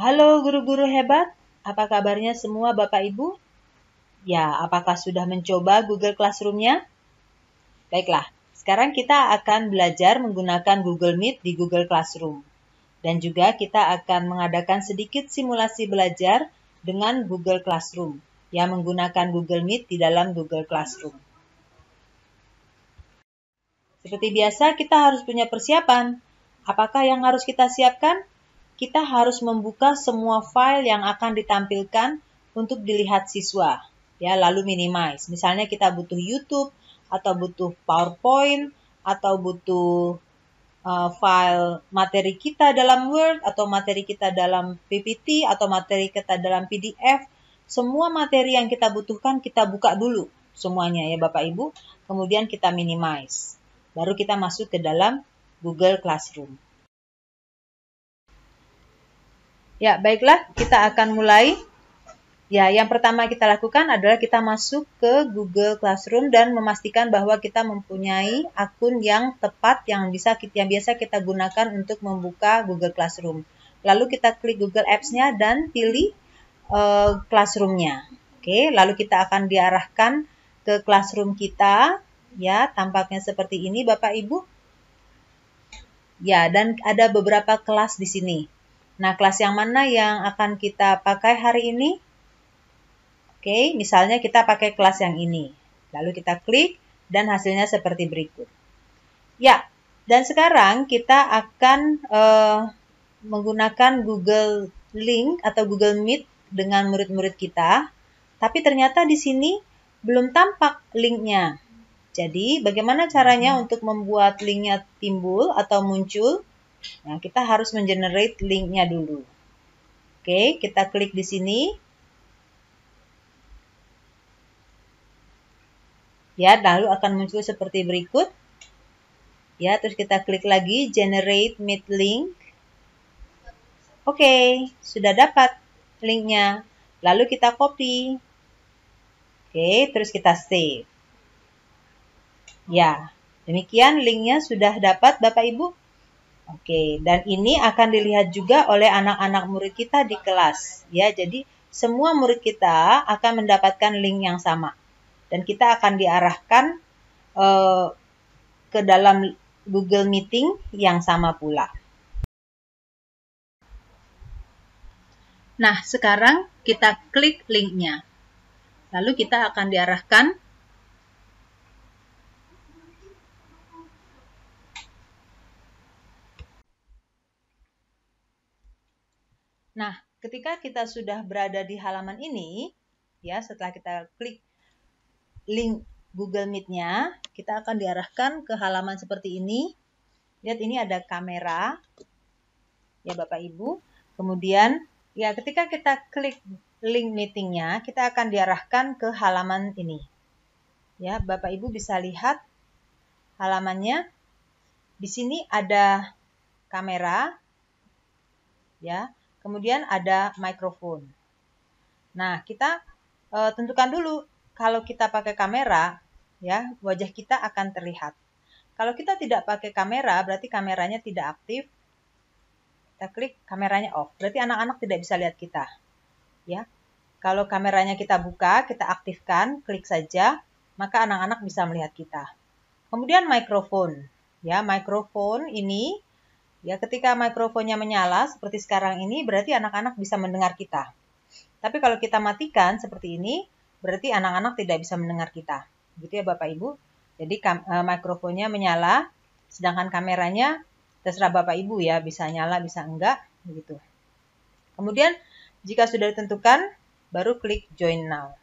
Halo guru-guru hebat, apa kabarnya semua Bapak Ibu? Ya, apakah sudah mencoba Google Classroom-nya? Baiklah, sekarang kita akan belajar menggunakan Google Meet di Google Classroom. Dan juga kita akan mengadakan sedikit simulasi belajar dengan Google Classroom, yang menggunakan Google Meet di dalam Google Classroom. Seperti biasa, kita harus punya persiapan. Apakah yang harus kita siapkan? kita harus membuka semua file yang akan ditampilkan untuk dilihat siswa. Ya, lalu minimize. Misalnya kita butuh YouTube atau butuh PowerPoint atau butuh uh, file materi kita dalam Word atau materi kita dalam PPT atau materi kita dalam PDF. Semua materi yang kita butuhkan kita buka dulu semuanya ya Bapak Ibu. Kemudian kita minimize. Baru kita masuk ke dalam Google Classroom. Ya, baiklah, kita akan mulai. Ya, yang pertama kita lakukan adalah kita masuk ke Google Classroom dan memastikan bahwa kita mempunyai akun yang tepat yang bisa yang biasa kita gunakan untuk membuka Google Classroom. Lalu kita klik Google Apps-nya dan pilih uh, Classroom-nya. Oke, lalu kita akan diarahkan ke Classroom kita. Ya, tampaknya seperti ini Bapak Ibu. Ya, dan ada beberapa kelas di sini. Nah, kelas yang mana yang akan kita pakai hari ini? Oke, misalnya kita pakai kelas yang ini. Lalu kita klik dan hasilnya seperti berikut. Ya, dan sekarang kita akan uh, menggunakan Google Link atau Google Meet dengan murid-murid kita. Tapi ternyata di sini belum tampak linknya. Jadi, bagaimana caranya hmm. untuk membuat linknya timbul atau muncul? Nah, kita harus mengenerate linknya dulu. Oke, kita klik di sini. Ya, lalu akan muncul seperti berikut. Ya, terus kita klik lagi generate mid link. Oke, sudah dapat linknya. Lalu kita copy. Oke, terus kita save. Ya, demikian linknya sudah dapat Bapak Ibu. Oke, dan ini akan dilihat juga oleh anak-anak murid kita di kelas, ya. Jadi semua murid kita akan mendapatkan link yang sama, dan kita akan diarahkan eh, ke dalam Google Meeting yang sama pula. Nah, sekarang kita klik linknya. Lalu kita akan diarahkan ketika kita sudah berada di halaman ini, ya setelah kita klik link Google Meet-nya, kita akan diarahkan ke halaman seperti ini. Lihat ini ada kamera, ya Bapak Ibu. Kemudian ya ketika kita klik link meetingnya, kita akan diarahkan ke halaman ini. Ya Bapak Ibu bisa lihat halamannya. Di sini ada kamera, ya Kemudian ada microphone. Nah, kita e, tentukan dulu kalau kita pakai kamera, ya, wajah kita akan terlihat. Kalau kita tidak pakai kamera, berarti kameranya tidak aktif. Kita klik kameranya off. Berarti anak-anak tidak bisa lihat kita. Ya. Kalau kameranya kita buka, kita aktifkan, klik saja, maka anak-anak bisa melihat kita. Kemudian microphone. Ya, microphone ini Ya, ketika mikrofonnya menyala seperti sekarang ini berarti anak-anak bisa mendengar kita. Tapi kalau kita matikan seperti ini, berarti anak-anak tidak bisa mendengar kita. Gitu ya Bapak Ibu. Jadi eh, mikrofonnya menyala, sedangkan kameranya terserah Bapak Ibu ya, bisa nyala, bisa enggak, begitu. Kemudian jika sudah ditentukan, baru klik join now.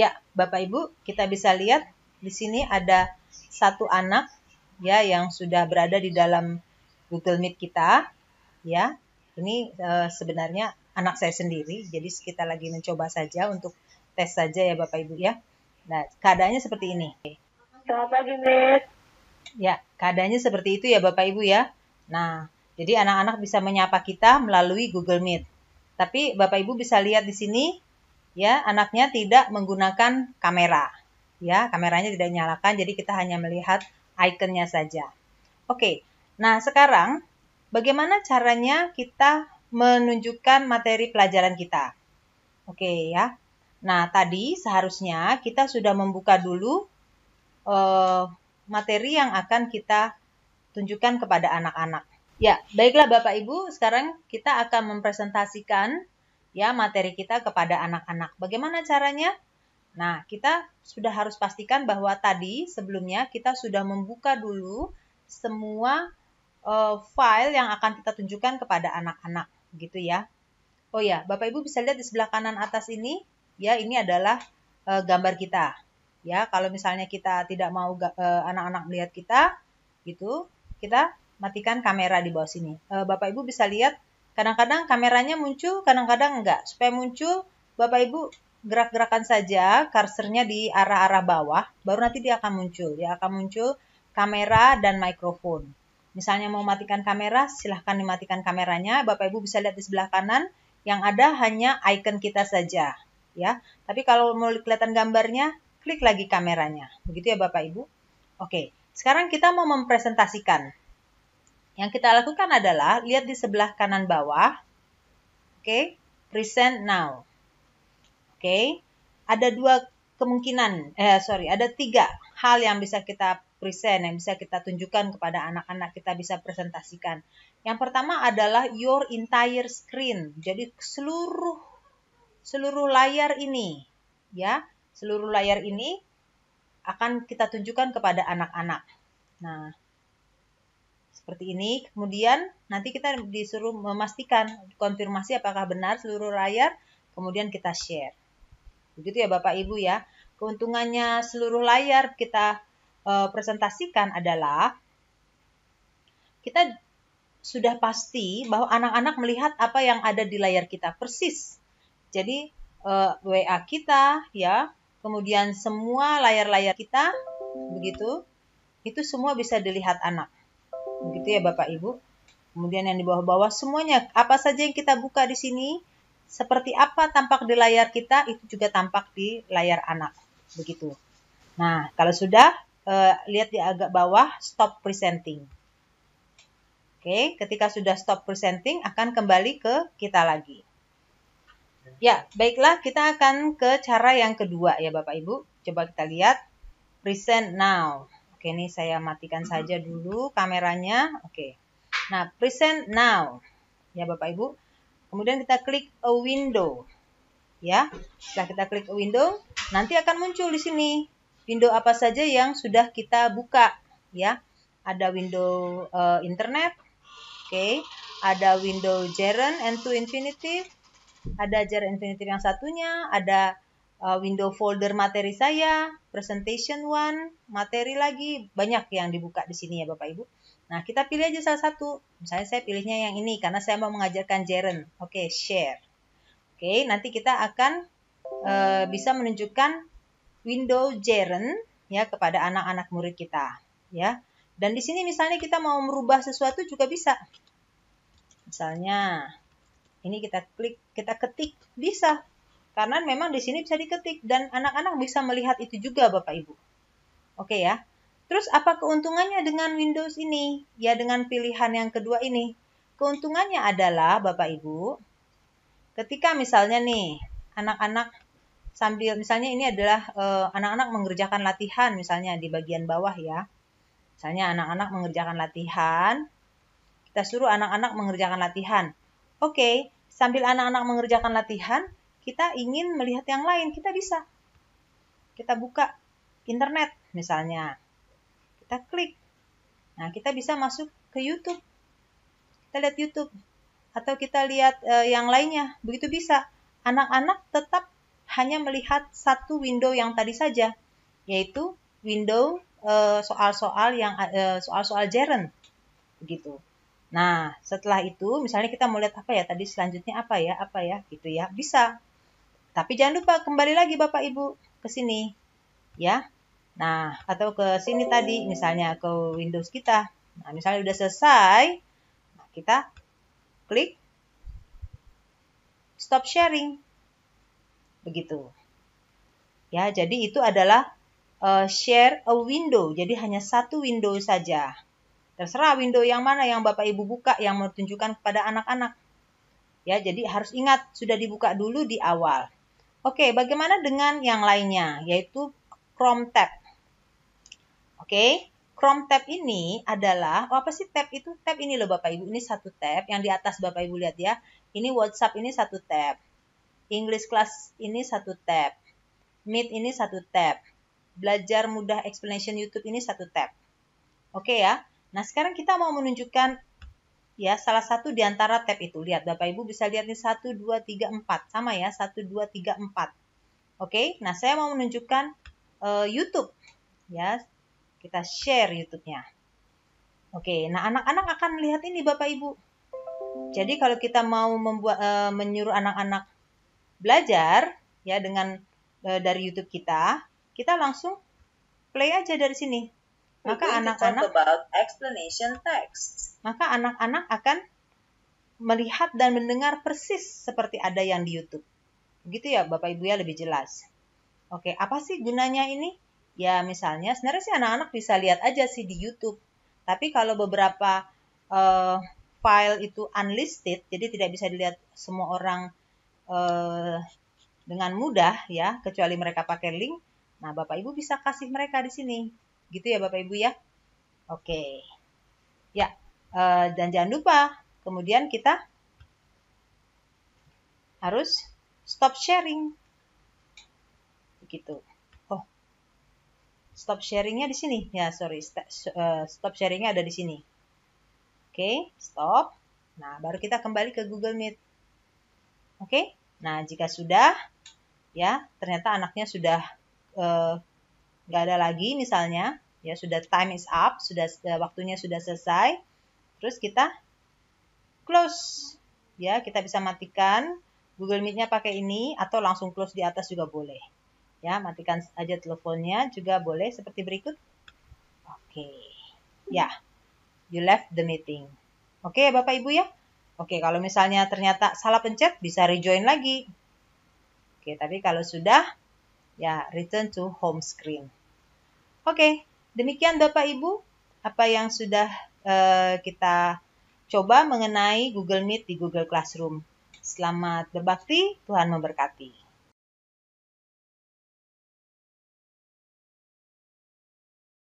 Ya, Bapak Ibu, kita bisa lihat di sini ada satu anak ya yang sudah berada di dalam Google Meet kita ya. Ini e, sebenarnya anak saya sendiri, jadi kita lagi mencoba saja untuk tes saja ya Bapak Ibu ya. Nah, keadaannya seperti ini. Selamat pagi, Miss. Ya, keadaannya seperti itu ya Bapak Ibu ya. Nah, jadi anak-anak bisa menyapa kita melalui Google Meet. Tapi Bapak Ibu bisa lihat di sini ya anaknya tidak menggunakan kamera ya kameranya tidak nyalakan jadi kita hanya melihat ikonnya saja oke nah sekarang bagaimana caranya kita menunjukkan materi pelajaran kita oke ya nah tadi seharusnya kita sudah membuka dulu eh, materi yang akan kita tunjukkan kepada anak-anak ya baiklah bapak ibu sekarang kita akan mempresentasikan ya materi kita kepada anak-anak. Bagaimana caranya? Nah, kita sudah harus pastikan bahwa tadi sebelumnya kita sudah membuka dulu semua uh, file yang akan kita tunjukkan kepada anak-anak, gitu ya. Oh ya, Bapak Ibu bisa lihat di sebelah kanan atas ini, ya ini adalah uh, gambar kita. Ya, kalau misalnya kita tidak mau eh, anak-anak uh, melihat kita, gitu, kita matikan kamera di bawah sini. Uh, Bapak Ibu bisa lihat Kadang-kadang kameranya muncul, kadang-kadang enggak. Supaya muncul, Bapak Ibu gerak-gerakan saja karsernya di arah-arah bawah, baru nanti dia akan muncul. Dia akan muncul kamera dan mikrofon. Misalnya mau matikan kamera, silahkan dimatikan kameranya. Bapak Ibu bisa lihat di sebelah kanan, yang ada hanya icon kita saja. ya. Tapi kalau mau kelihatan gambarnya, klik lagi kameranya. Begitu ya Bapak Ibu. Oke, sekarang kita mau mempresentasikan. Yang kita lakukan adalah lihat di sebelah kanan bawah. Oke, okay? present now. Oke, okay? ada dua kemungkinan, eh sorry, ada tiga hal yang bisa kita present, yang bisa kita tunjukkan kepada anak-anak, kita bisa presentasikan. Yang pertama adalah your entire screen, jadi seluruh seluruh layar ini, ya, seluruh layar ini akan kita tunjukkan kepada anak-anak. Nah, seperti ini. Kemudian nanti kita disuruh memastikan konfirmasi apakah benar seluruh layar, kemudian kita share. Begitu ya Bapak Ibu ya. Keuntungannya seluruh layar kita e, presentasikan adalah kita sudah pasti bahwa anak-anak melihat apa yang ada di layar kita persis. Jadi e, eh, WA kita ya, kemudian semua layar-layar kita begitu itu semua bisa dilihat anak begitu ya Bapak Ibu. Kemudian yang di bawah-bawah semuanya apa saja yang kita buka di sini seperti apa tampak di layar kita itu juga tampak di layar anak begitu. Nah kalau sudah eh, lihat di agak bawah stop presenting. Oke ketika sudah stop presenting akan kembali ke kita lagi. Ya baiklah kita akan ke cara yang kedua ya Bapak Ibu. Coba kita lihat present now. Oke, ini saya matikan saja dulu kameranya. Oke. Nah, present now. Ya, Bapak Ibu. Kemudian kita klik a window. Ya. Setelah kita klik a window, nanti akan muncul di sini window apa saja yang sudah kita buka, ya. Ada window uh, internet. Oke. Ada window Jaren and to infinity. Ada Jaren infinity yang satunya, ada Eh, window folder materi saya, presentation one, materi lagi, banyak yang dibuka di sini ya Bapak Ibu. Nah, kita pilih aja salah satu. Misalnya saya pilihnya yang ini karena saya mau mengajarkan Jaren. Oke, okay, share. Oke, okay, nanti kita akan uh, bisa menunjukkan window Jaren ya kepada anak-anak murid kita, ya. Dan di sini misalnya kita mau merubah sesuatu juga bisa. Misalnya ini kita klik, kita ketik bisa karena memang di sini bisa diketik dan anak-anak bisa melihat itu juga Bapak Ibu. Oke ya. Terus apa keuntungannya dengan Windows ini? Ya dengan pilihan yang kedua ini. Keuntungannya adalah Bapak Ibu, ketika misalnya nih anak-anak sambil misalnya ini adalah eh, anak-anak uh, mengerjakan latihan misalnya di bagian bawah ya. Misalnya anak-anak mengerjakan latihan, kita suruh anak-anak mengerjakan latihan. Oke, sambil anak-anak mengerjakan latihan, kita ingin melihat yang lain, kita bisa. Kita buka internet misalnya. Kita klik. Nah, kita bisa masuk ke YouTube. Kita lihat YouTube atau kita lihat e, yang lainnya. Begitu bisa. Anak-anak tetap hanya melihat satu window yang tadi saja, yaitu window eh, soal-soal yang eh, soal-soal uh, gerund begitu. Nah, setelah itu misalnya kita mau lihat apa ya tadi selanjutnya apa ya, apa ya gitu ya. Bisa tapi jangan lupa kembali lagi Bapak Ibu ke sini. Ya. Nah, atau ke sini tadi misalnya ke Windows kita. Nah, misalnya udah selesai, nah, kita klik stop sharing. Begitu. Ya, jadi itu adalah uh, share a window. Jadi hanya satu window saja. Terserah window yang mana yang Bapak Ibu buka yang menunjukkan kepada anak-anak. Ya, jadi harus ingat sudah dibuka dulu di awal. Oke, bagaimana dengan yang lainnya, yaitu Chrome tab. Oke, Chrome tab ini adalah oh apa sih tab itu? Tab ini loh Bapak Ibu, ini satu tab yang di atas Bapak Ibu lihat ya. Ini WhatsApp ini satu tab. English class ini satu tab. Meet ini satu tab. Belajar mudah explanation YouTube ini satu tab. Oke ya. Nah, sekarang kita mau menunjukkan ya salah satu di antara tab itu. Lihat Bapak Ibu bisa lihat nih 1 2 3 4 sama ya 1 2 3 4. Oke. Nah, saya mau menunjukkan uh, YouTube. Ya. Kita share YouTube-nya. Oke, nah anak-anak akan lihat ini Bapak Ibu. Jadi kalau kita mau membuat uh, menyuruh anak-anak belajar ya dengan uh, dari YouTube kita, kita langsung play aja dari sini maka anak-anak about explanation text. Maka anak-anak akan melihat dan mendengar persis seperti ada yang di YouTube. Begitu ya, Bapak Ibu ya lebih jelas. Oke, apa sih gunanya ini? Ya, misalnya sebenarnya sih anak-anak bisa lihat aja sih di YouTube. Tapi kalau beberapa uh, file itu unlisted, jadi tidak bisa dilihat semua orang uh, dengan mudah ya, kecuali mereka pakai link. Nah, Bapak Ibu bisa kasih mereka di sini Gitu ya Bapak Ibu ya. Oke. Ya, eh, dan jangan lupa kemudian kita harus stop sharing. Begitu. Oh. Stop sharingnya di sini. Ya, sorry. Eh, stop sharingnya ada di sini. Oke, stop. Nah, baru kita kembali ke Google Meet. Oke. Nah, jika sudah ya, ternyata anaknya sudah uh, nggak ada lagi misalnya ya sudah time is up sudah eh, waktunya sudah selesai terus kita close ya kita bisa matikan Google Meet-nya pakai ini atau langsung close di atas juga boleh ya matikan aja teleponnya juga boleh seperti berikut oke okay. ya you left the meeting oke okay, bapak ibu ya oke okay, kalau misalnya ternyata salah pencet bisa rejoin lagi oke okay, tapi kalau sudah ya return to home screen Oke, demikian Bapak Ibu apa yang sudah uh, kita coba mengenai Google Meet di Google Classroom. Selamat berbakti, Tuhan memberkati.